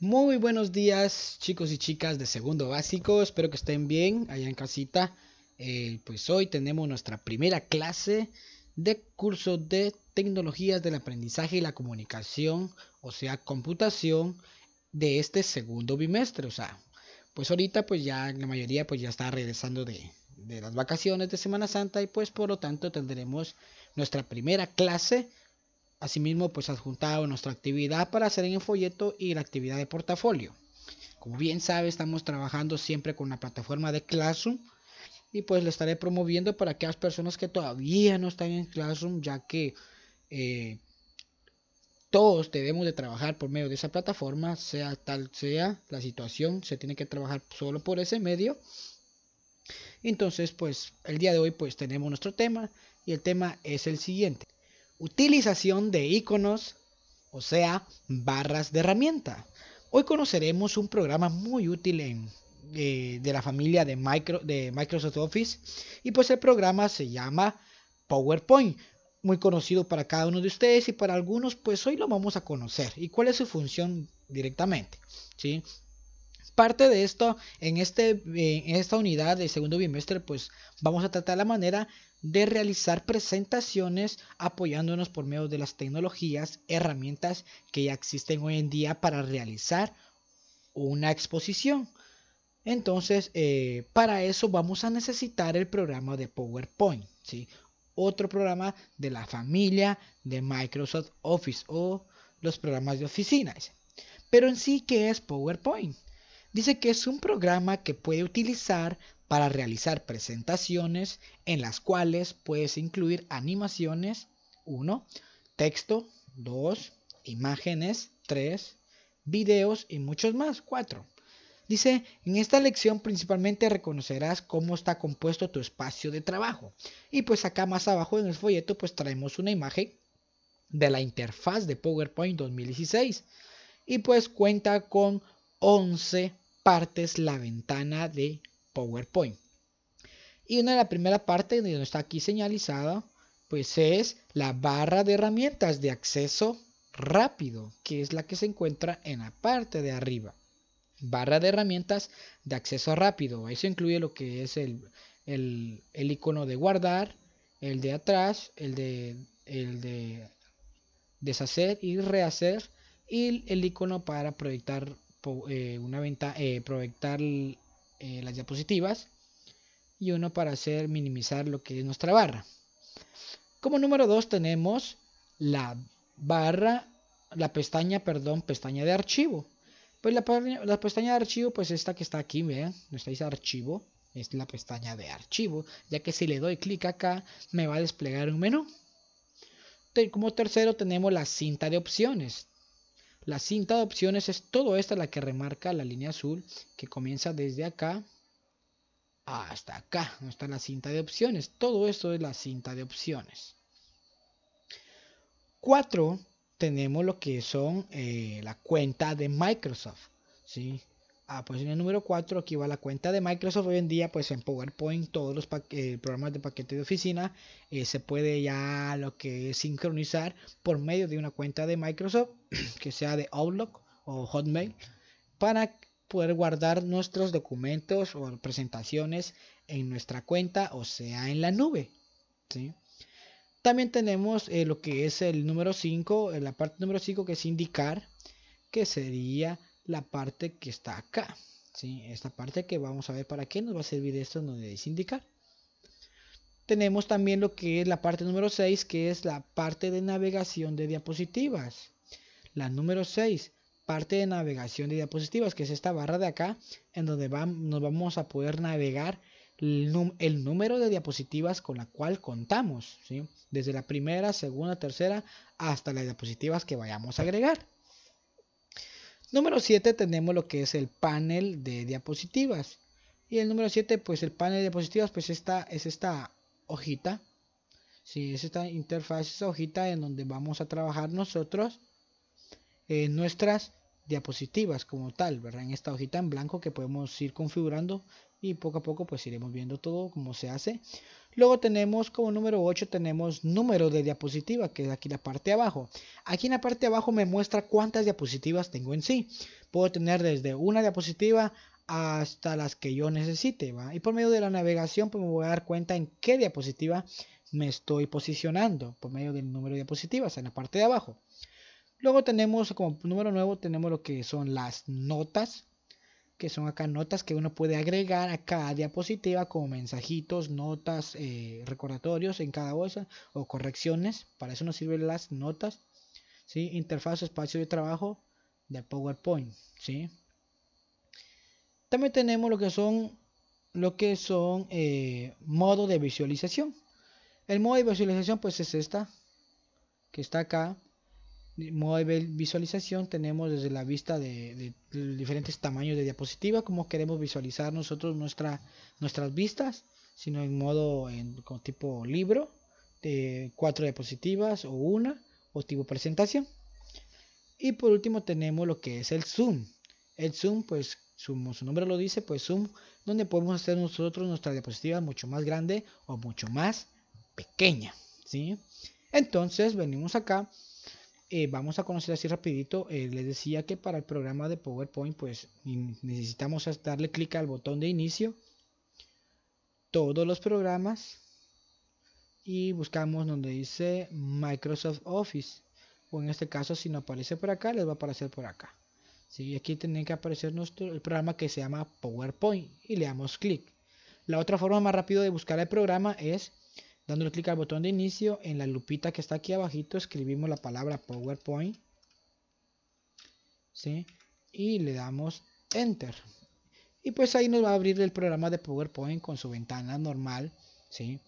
Muy buenos días chicos y chicas de segundo básico, espero que estén bien allá en casita. Eh, pues hoy tenemos nuestra primera clase de curso de tecnologías del aprendizaje y la comunicación, o sea, computación de este segundo bimestre. O sea, pues ahorita pues ya la mayoría pues ya está regresando de, de las vacaciones de Semana Santa y pues por lo tanto tendremos nuestra primera clase Asimismo, pues adjuntado nuestra actividad para hacer en el folleto y la actividad de portafolio. Como bien sabe, estamos trabajando siempre con la plataforma de Classroom y pues le estaré promoviendo para aquellas personas que todavía no están en Classroom, ya que eh, todos debemos de trabajar por medio de esa plataforma, sea tal sea la situación, se tiene que trabajar solo por ese medio. Entonces, pues el día de hoy pues tenemos nuestro tema y el tema es el siguiente. Utilización de iconos, o sea, barras de herramienta. Hoy conoceremos un programa muy útil eh, de la familia de, micro, de Microsoft Office y pues el programa se llama PowerPoint muy conocido para cada uno de ustedes y para algunos pues hoy lo vamos a conocer y cuál es su función directamente, ¿sí? Parte de esto, en, este, eh, esta unidad del segundo bimestre, pues vamos a tratar la manera de realizar presentaciones apoyándonos por medio de las tecnologías, herramientas que ya existen hoy en día para realizar una exposición. Entonces, eh, para eso vamos a necesitar el programa de PowerPoint, ¿sí? otro programa de la familia de Microsoft Office o los programas de oficinas. Pero en sí, que es PowerPoint? dice que es un programa que puede utilizar para realizar presentaciones en las cuales puedes incluir animaciones 1, texto 2, imágenes 3, videos y muchos más 4. Dice, en esta lección principalmente reconocerás cómo está compuesto tu espacio de trabajo. Y pues acá más abajo en el folleto pues traemos una imagen de la interfaz de PowerPoint 2016. Y pues cuenta con 11 partes la ventana de PowerPoint. Y una de la primera parte Donde está aquí señalizada, pues es la barra de herramientas de acceso rápido, que es la que se encuentra en la parte de arriba. Barra de herramientas de acceso rápido. Ahí se incluye lo que es el, el, el icono de guardar, el de atrás, el de, el de deshacer y rehacer y el icono para proyectar eh, una venta, eh, proyectar eh, las diapositivas y uno para hacer minimizar lo que es nuestra barra. Como número 2 tenemos la barra, la pestaña, perdón, pestaña de archivo. Pues la, pestaña de archivo, pues esta que está aquí, vean, no estáis archivo, es la pestaña de archivo, ya que si le doy clic acá me va a desplegar un menú. Como tercero tenemos la cinta de opciones. La cinta de opciones es todo esta la que remarca la línea azul que comienza desde acá hasta acá. No está la cinta de opciones. Todo esto es la cinta de opciones. Cuatro, Tenemos lo que son eh, la cuenta de Microsoft. ¿sí? Ah, pues en el número 4, aquí va la cuenta de Microsoft. Hoy en día, pues en PowerPoint, todos los eh, programas de paquete de oficina eh, se puede ya lo que es sincronizar por medio de una cuenta de Microsoft, que sea de Outlook o Hotmail, para poder guardar nuestros documentos o presentaciones en nuestra cuenta, o sea, en la nube. ¿sí? También tenemos eh, lo que es el número 5, la parte número 5 que es indicar, que sería la parte que está acá. ¿sí? Esta parte que vamos a ver para qué nos va a servir esto no donde dice indicar. Tenemos también lo que es la parte número 6, que es la parte de navegación de diapositivas. La número 6, parte de navegación de diapositivas, que es esta barra de acá, en donde nos vamos a poder navegar el, el, número de diapositivas con la cual contamos, ¿sí? desde la primera, segunda, tercera, hasta las diapositivas que vayamos a agregar. Número 7 tenemos lo que es el panel de diapositivas. Y el número 7, pues el panel de diapositivas, pues esta, es esta hojita. Sí, es esta interfaz, esa hojita en donde vamos a trabajar nosotros eh, nuestras diapositivas como tal, ¿verdad? En esta hojita en blanco que podemos ir configurando y poco a poco pues iremos viendo todo cómo se hace. Luego tenemos como número 8 tenemos número de diapositiva que es aquí la parte de abajo. Aquí en la parte de abajo me muestra cuántas diapositivas tengo en sí. Puedo tener desde una diapositiva hasta las que yo necesite. ¿va? Y por medio de la navegación pues me voy a dar cuenta en qué diapositiva me estoy posicionando por medio del número de diapositivas en la parte de abajo. Luego tenemos como número nuevo, tenemos lo que son las notas, que son acá notas que uno puede agregar a cada diapositiva como mensajitos, notas, eh, recordatorios en cada bolsa o correcciones. Para eso nos sirven las notas. ¿sí? Interfaz, espacio de trabajo de PowerPoint. ¿sí? También tenemos lo que son lo que son eh, modo de visualización. El modo de visualización pues es esta que está acá modo de visualización tenemos desde la vista de, diferentes tamaños de diapositiva, Como queremos visualizar nosotros nuestra, nuestras vistas, sino en modo en, tipo libro, de cuatro diapositivas o una, o tipo presentación. Y por último tenemos lo que es el zoom. El zoom, pues su, su nombre lo dice, pues zoom, donde podemos hacer nosotros nuestra diapositiva mucho más grande o mucho más pequeña. ¿sí? Entonces venimos acá eh, vamos a conocer así rapidito. Eh, les decía que para el programa de PowerPoint, pues necesitamos darle clic al botón de inicio, todos los programas y buscamos donde dice Microsoft Office. O en este caso, si no aparece por acá, les va a aparecer por acá. si Aquí tiene que aparecer nuestro, el programa que se llama PowerPoint y le damos clic. La otra forma más rápida de buscar el programa es Dándole clic al botón de inicio, en la lupita que está aquí abajito escribimos la palabra PowerPoint. Y le damos Enter. Y pues ahí nos va a abrir el programa de PowerPoint con su ventana normal. ¿sí?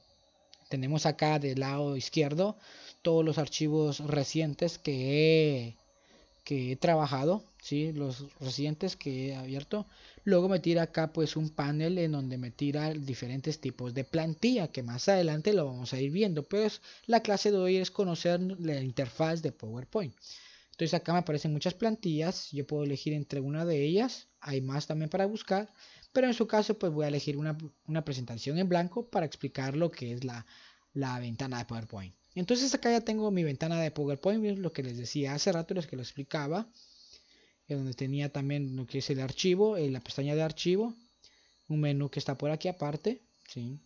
Tenemos acá del lado izquierdo todos los archivos recientes que he, que he trabajado. ¿sí? Los recientes que he abierto. Luego me tira acá pues un panel en donde me tira diferentes tipos de plantilla que más adelante lo vamos a ir viendo. Pero la clase de hoy es conocer la interfaz de PowerPoint. Entonces acá me aparecen muchas plantillas, yo puedo elegir entre una de ellas, hay más también para buscar, pero en su caso pues voy a elegir una, presentación en blanco para explicar lo que es la, la ventana de PowerPoint. Entonces acá ya tengo mi ventana de PowerPoint, lo que les decía hace rato, los que lo explicaba donde tenía también lo que es el archivo, en eh, la pestaña de archivo, un menú que está por aquí aparte, ¿sí?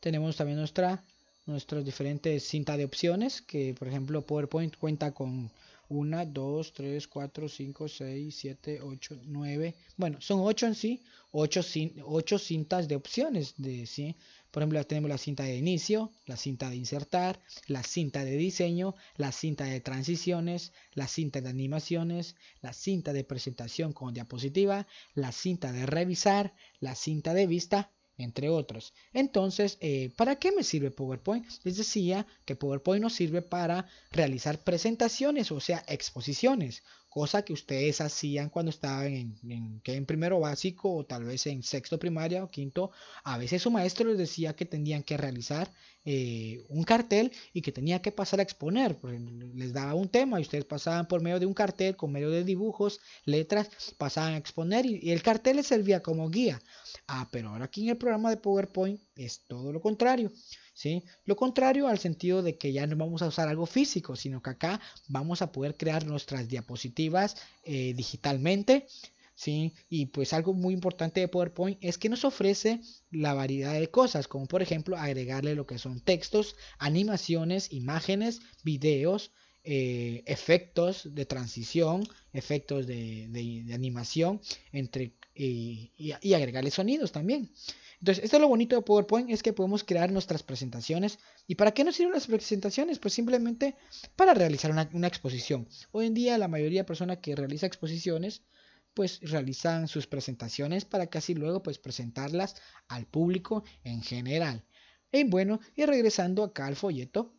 Tenemos también nuestra, nuestras diferentes cinta de opciones, que por ejemplo PowerPoint cuenta con 1, 2, 3, 4, 5, 6, 7, 8, 9. Bueno, son 8 en sí. 8, cintas de opciones. De, ¿sí? Por ejemplo, tenemos la cinta de inicio, la cinta de insertar, la cinta de diseño, la cinta de transiciones, la cinta de animaciones, la cinta de presentación con diapositiva, la cinta de revisar, la cinta de vista entre otros. Entonces, eh, ¿para qué me sirve PowerPoint? Les decía que PowerPoint nos sirve para realizar presentaciones, o sea, exposiciones cosa que ustedes hacían cuando estaban en, en, primero básico o tal vez en sexto primaria o quinto. A veces su maestro les decía que tenían que realizar eh, un cartel y que tenía que pasar a exponer. Les daba un tema y ustedes pasaban por medio de un cartel con medio de dibujos, letras, pasaban a exponer y, y el cartel les servía como guía. Ah, pero ahora aquí en el programa de PowerPoint es todo lo contrario. Lo contrario al sentido de que ya no vamos a usar algo físico, sino que acá vamos a poder crear nuestras diapositivas eh, digitalmente. ¿Sí? Y pues algo muy importante de PowerPoint es que nos ofrece la variedad de cosas, como por ejemplo agregarle lo que son textos, animaciones, imágenes, videos, eh, efectos de transición, efectos de, animación, entre, eh, y agregarle sonidos también. Entonces, esto es lo bonito de PowerPoint, es que podemos crear nuestras presentaciones. ¿Y para qué nos sirven las presentaciones? Pues simplemente para realizar una, exposición. Hoy en día la mayoría de personas que realizan exposiciones, pues realizan sus presentaciones para casi luego pues presentarlas al público en general. Y bueno, y regresando acá al folleto,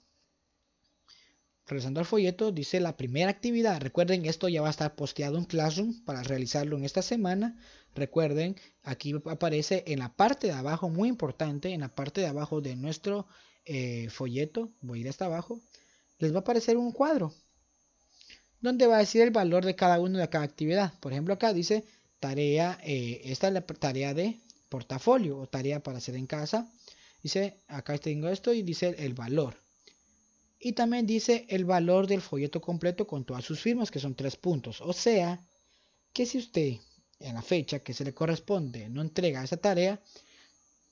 Regresando al folleto, dice la primera actividad. Recuerden, esto ya va a estar posteado en Classroom para realizarlo en esta semana. Recuerden, aquí aparece en la parte de abajo, muy importante, en la parte de abajo de nuestro eh, folleto, voy a ir hasta abajo, les va a aparecer un cuadro donde va a decir el valor de cada uno de cada actividad. Por ejemplo, acá dice tarea, eh, esta es la tarea de portafolio o tarea para hacer en casa. Dice, acá tengo esto y dice el valor. Y también dice el valor del folleto completo con todas sus firmas, que son tres puntos. O sea, que si usted en la fecha que se le corresponde no entrega esa tarea,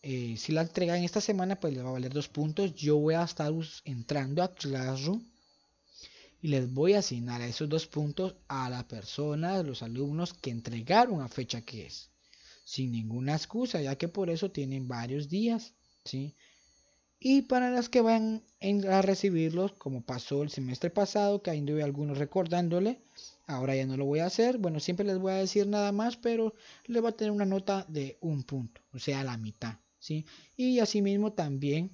eh, si la entrega en esta semana, pues le va a valer dos puntos. Yo voy a estar entrando a Classroom y les voy a asignar esos dos puntos a la persona, a los alumnos que entregaron a fecha que es, sin ninguna excusa, ya que por eso tienen varios días, ¿sí? y para las que van a recibirlos, como pasó el semestre pasado, que ahí algunos recordándole, ahora ya no lo voy a hacer, bueno, siempre les voy a decir nada más, pero le va a tener una nota de un punto, o sea, la mitad, ¿sí? Y asimismo también,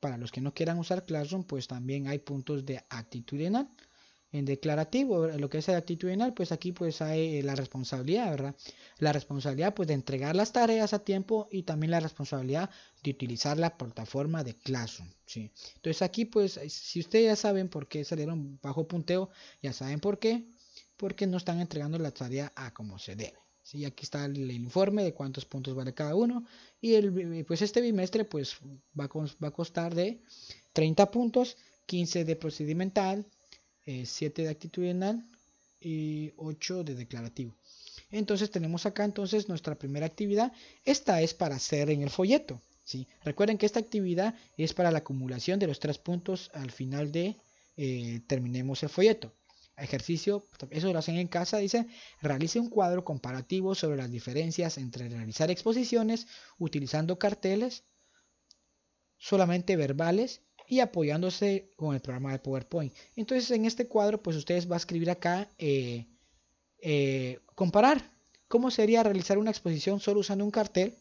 para los que no quieran usar Classroom, pues también hay puntos de actitudinal, en declarativo, lo que es el actitudinal, pues aquí pues hay eh, la responsabilidad, ¿verdad? La responsabilidad pues de entregar las tareas a tiempo y también la responsabilidad de utilizar la plataforma de Classroom, Entonces aquí pues eh, si ustedes ya saben por qué salieron bajo punteo, ya saben por qué, porque no están entregando la tarea a como se debe. ¿sí? Aquí está el, informe de cuántos puntos vale cada uno y el, eh, pues este bimestre pues va va a costar de 30 puntos, 15 de procedimental, 7 eh, de actitudinal y 8 de declarativo. Entonces tenemos acá entonces nuestra primera actividad. Esta es para hacer en el folleto. Recuerden que esta actividad es para la acumulación de los tres puntos al final de eh, terminemos el folleto. Ejercicio, eso lo hacen en casa, dice, realice un cuadro comparativo sobre las diferencias entre realizar exposiciones utilizando carteles solamente verbales y apoyándose con el programa de PowerPoint. Entonces en este cuadro pues ustedes va a escribir acá eh, eh, comparar cómo sería realizar una exposición solo usando un cartel.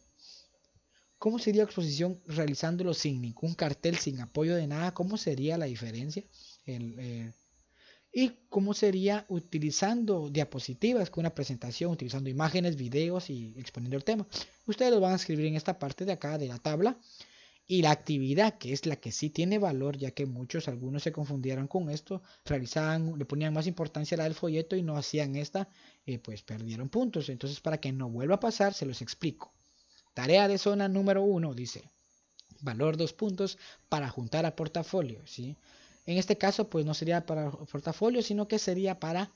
¿Cómo sería la exposición realizándolo sin ningún cartel, sin apoyo de nada? ¿Cómo sería la diferencia? Eh, y cómo sería utilizando diapositivas con una presentación, utilizando imágenes, videos y exponiendo el tema. Ustedes lo van a escribir en esta parte de acá de la tabla y la actividad, que es la que sí tiene valor, ya que muchos, algunos se confundieron con esto, realizaban, le ponían más importancia a la del folleto y no hacían esta, eh, pues perdieron puntos. Entonces, para que no vuelva a pasar, se los explico. Tarea de zona número uno, dice, valor dos puntos para juntar al portafolio, ¿sí? En este caso, pues no sería para portafolio, sino que sería para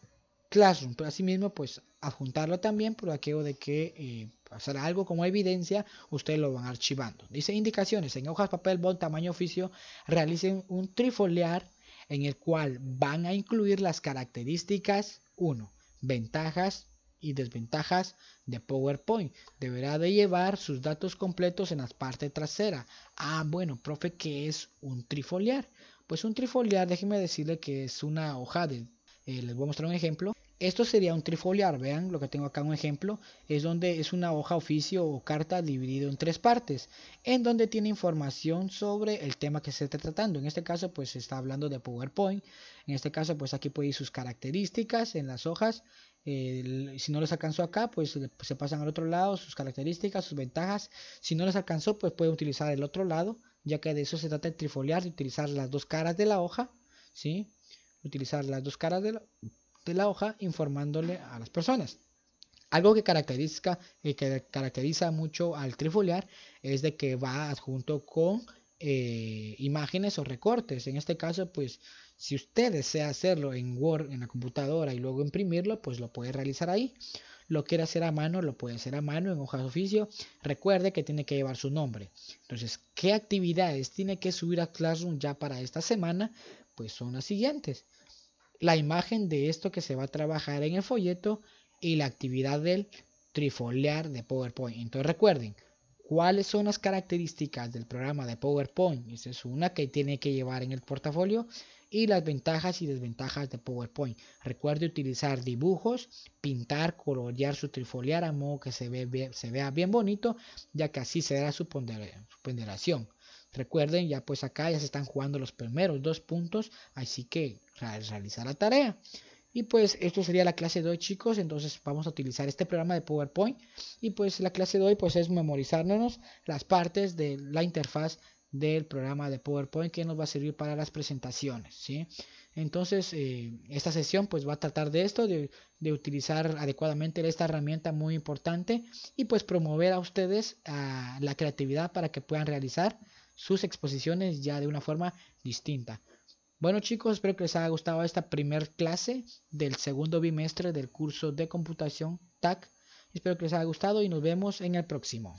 Classroom, pero asimismo pues adjuntarlo también por aquello de que eh, pasará algo como evidencia, ustedes lo van archivando. Dice indicaciones en hojas, papel, bond, tamaño, oficio, realicen un trifoliar en el cual van a incluir las características 1, ventajas y desventajas de PowerPoint. Deberá de llevar sus datos completos en la parte trasera. Ah, bueno, profe, ¿qué es un trifoliar? Pues un trifoliar, déjeme decirle que es una hoja de eh, les voy a mostrar un ejemplo. Esto sería un trifoliar, vean lo que tengo acá un ejemplo, es donde es una hoja oficio o carta dividido en tres partes, en donde tiene información sobre el tema que se está tratando. En este caso pues se está hablando de PowerPoint, en este caso pues aquí puede ir sus características en las hojas, si no les alcanzó acá pues se pasan al otro lado, sus características, sus ventajas, si no les alcanzó pues puede utilizar el otro lado, ya que de eso se trata el trifoliar, de utilizar las dos caras de la hoja, ¿sí? utilizar las dos caras de la, hoja informándole a las personas. Algo que caracteriza, eh, que caracteriza mucho al trifoliar es de que va adjunto con eh, imágenes o recortes. En este caso, pues si usted desea hacerlo en Word, en la computadora y luego imprimirlo, pues lo puede realizar ahí. Lo quiere hacer a mano, lo puede hacer a mano en hojas de oficio. Recuerde que tiene que llevar su nombre. Entonces, ¿qué actividades tiene que subir a Classroom ya para esta semana pues son las siguientes. La imagen de esto que se va a trabajar en el folleto y la actividad del trifoliar de PowerPoint. Entonces recuerden, ¿cuáles son las características del programa de PowerPoint? Esa es una que tiene que llevar en el portafolio y las ventajas y desventajas de PowerPoint. Recuerde utilizar dibujos, pintar, colorear su trifoliar a modo que se, se vea bien bonito, ya que así será su ponderación. Recuerden, ya pues acá ya se están jugando los primeros dos puntos, así que realizar la tarea. Y pues esto sería la clase de hoy chicos, entonces vamos a utilizar este programa de PowerPoint y pues la clase de hoy pues es memorizarnos las partes de la interfaz del programa de PowerPoint que nos va a servir para las presentaciones, ¿sí? Entonces eh, esta sesión pues va a tratar de esto, de, utilizar adecuadamente esta herramienta muy importante y pues promover a ustedes a la creatividad para que puedan realizar sus exposiciones ya de una forma distinta. Bueno chicos, espero que les haya gustado esta primer clase del segundo bimestre del curso de computación TAC. Espero que les haya gustado y nos vemos en el próximo.